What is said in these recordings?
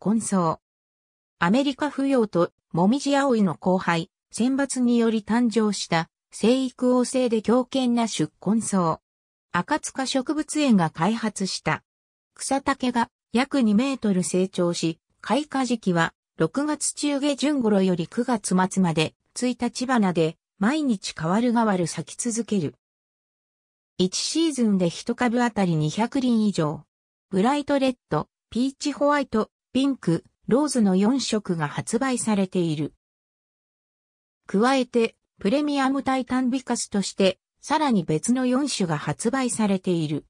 混走。アメリカ不要と、もみじ葵の後輩、選抜により誕生した、生育旺盛で強健な出根草。赤塚植物園が開発した。草丈が約2メートル成長し、開花時期は6月中下旬頃より9月末まで、1日花で毎日変わる変わる咲き続ける。1シーズンで1株あたり200輪以上。ブライトレッド、ピーチホワイト、ピンク、ローズの4色が発売されている。加えて、プレミアムタイタンビカスとして、さらに別の4種が発売されている。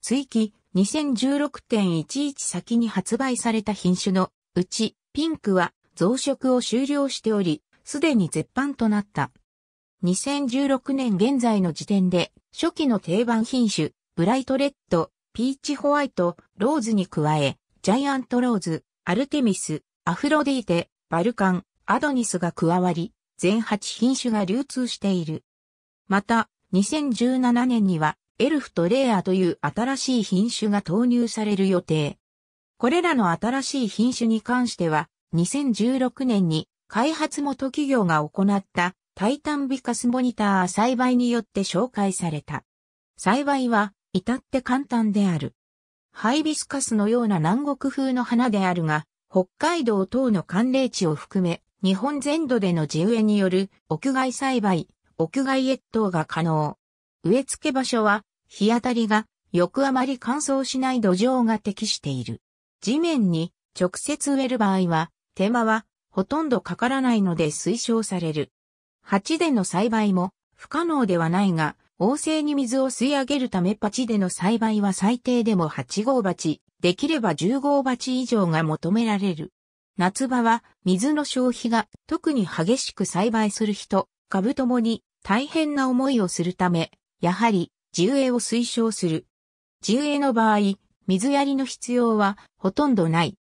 追記、2016.11先に発売された品種のうち、ピンクは増殖を終了しており、すでに絶版となった。2016年現在の時点で、初期の定番品種、ブライトレッド、ピーチホワイト、ローズに加え、ジャイアントローズ、アルテミス、アフロディーテ、バルカン、アドニスが加わり、全8品種が流通している。また、2017年には、エルフとレアという新しい品種が投入される予定。これらの新しい品種に関しては、2016年に開発元企業が行ったタイタンビカスモニター栽培によって紹介された。栽培は至って簡単である。ハイビスカスのような南国風の花であるが、北海道等の寒冷地を含め、日本全土での地植えによる屋外栽培、屋外越冬が可能。植え付け場所は、日当たりが、よくあまり乾燥しない土壌が適している。地面に直接植える場合は、手間はほとんどかからないので推奨される。鉢での栽培も不可能ではないが、旺盛に水を吸い上げるため鉢での栽培は最低でも8号鉢、できれば10号鉢以上が求められる。夏場は水の消費が特に激しく栽培する人、株ともに大変な思いをするため、やはり地植えを推奨する。地植えの場合、水やりの必要はほとんどない。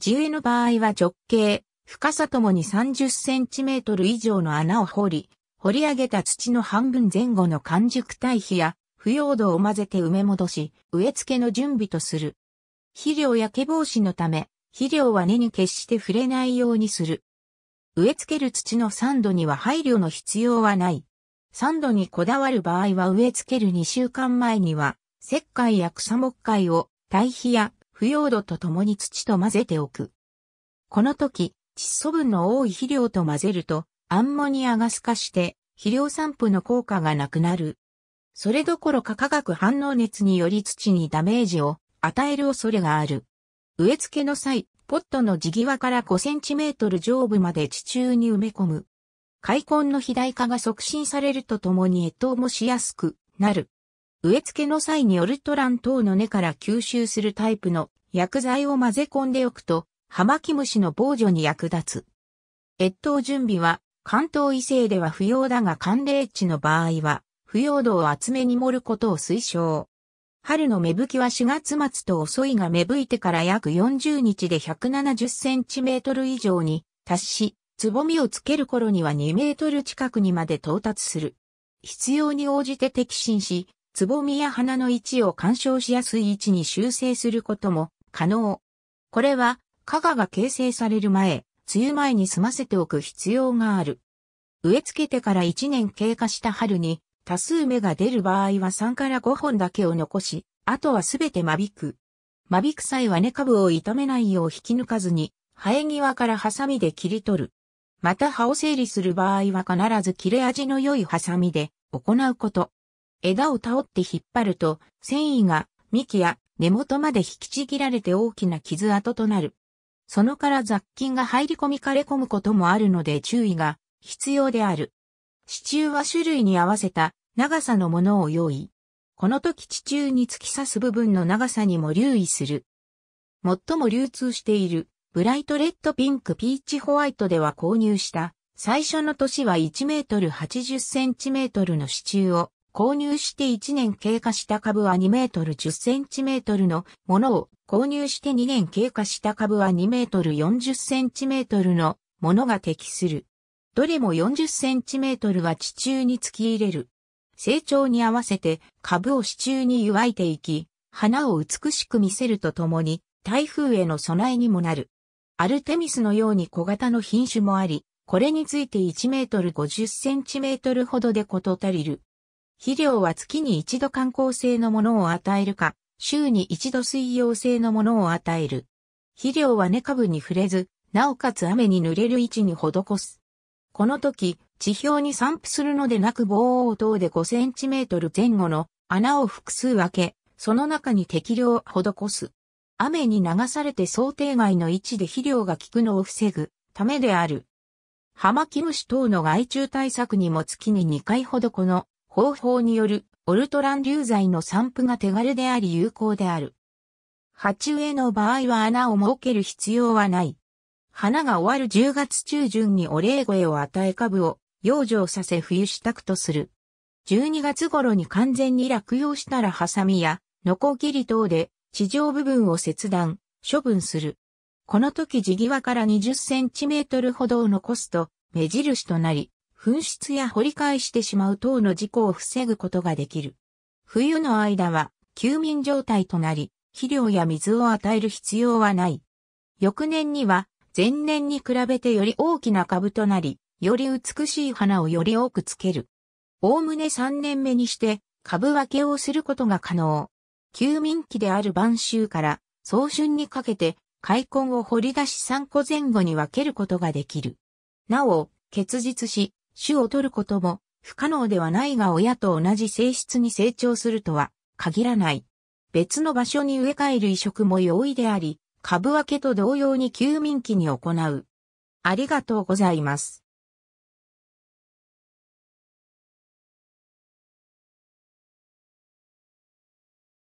地植えの場合は直径、深さともに30センチメートル以上の穴を掘り、掘り上げた土の半分前後の完熟堆肥や、腐葉土を混ぜて埋め戻し、植え付けの準備とする。肥料やけ防止のため、肥料は根に決して触れないようにする。植え付ける土の酸度には配慮の必要はない。酸度にこだわる場合は植え付ける2週間前には、石灰や草木灰を堆肥や腐葉土と共に土と混ぜておく。この時、窒素分の多い肥料と混ぜると、アンモニアガス化して肥料散布の効果がなくなる。それどころか化学反応熱により土にダメージを与える恐れがある。植え付けの際、ポットの地際から5センチメートル上部まで地中に埋め込む。開墾の肥大化が促進されるとともに越冬もしやすくなる。植え付けの際にオルトラン等の根から吸収するタイプの薬剤を混ぜ込んでおくと、ハマキムシの防除に役立つ。越冬準備は関東異性では不要だが寒冷地の場合は、不要度を厚めに盛ることを推奨。春の芽吹きは4月末と遅いが芽吹いてから約40日で170センチメートル以上に達し、つぼみをつける頃には2メートル近くにまで到達する。必要に応じて摘心し、つぼみや花の位置を干渉しやすい位置に修正することも可能。これは、加賀が形成される前、梅雨前に済ませておく必要がある。植え付けてから1年経過した春に、多数芽が出る場合は3から5本だけを残し、あとはすべて間引く。間引く際は根株を傷めないよう引き抜かずに、生え際からハサミで切り取る。また葉を整理する場合は必ず切れ味の良いハサミで行うこと。枝を倒って引っ張ると、繊維が幹や根元まで引きちぎられて大きな傷跡となる。そのから雑菌が入り込み枯れ込むこともあるので注意が必要である。支柱は種類に合わせた長さのものを用意。この時地中に突き刺す部分の長さにも留意する。最も流通しているブライトレッドピンクピーチホワイトでは購入した最初の年は1メートル80センチメートルの支柱を購入して1年経過した株は2メートル10センチメートルのものを購入して2年経過した株は2メートル40センチメートルのものが適する。どれも40センチメートルは地中に突き入れる。成長に合わせて株を支柱に湧いていき、花を美しく見せるとともに台風への備えにもなる。アルテミスのように小型の品種もあり、これについて1メートル50センチメートルほどでこと足りる。肥料は月に一度観光性のものを与えるか、週に一度水溶性のものを与える。肥料は根株に触れず、なおかつ雨に濡れる位置に施す。この時、地表に散布するのでなく棒を等で5センチメートル前後の穴を複数開け、その中に適量を施す。雨に流されて想定外の位置で肥料が効くのを防ぐためである。ハマキムシ等の害虫対策にも月に2回ほどこの方法によるオルトラン流剤の散布が手軽であり有効である。鉢植えの場合は穴を設ける必要はない。花が終わる10月中旬にお礼声を与え株を養生させ冬支度とする。12月頃に完全に落葉したらハサミやノコギリ等で地上部分を切断、処分する。この時地際から20センチメートルほどを残すと目印となり、紛失や掘り返してしまう等の事故を防ぐことができる。冬の間は休眠状態となり、肥料や水を与える必要はない。翌年には前年に比べてより大きな株となり、より美しい花をより多くつける。おおむね3年目にして株分けをすることが可能。休眠期である晩秋から早春にかけて開根を掘り出し3個前後に分けることができる。なお、結実し、種を取ることも不可能ではないが親と同じ性質に成長するとは限らない。別の場所に植え替える移植も容易であり、株分けと同様に休眠期に行う。ありがとうございます。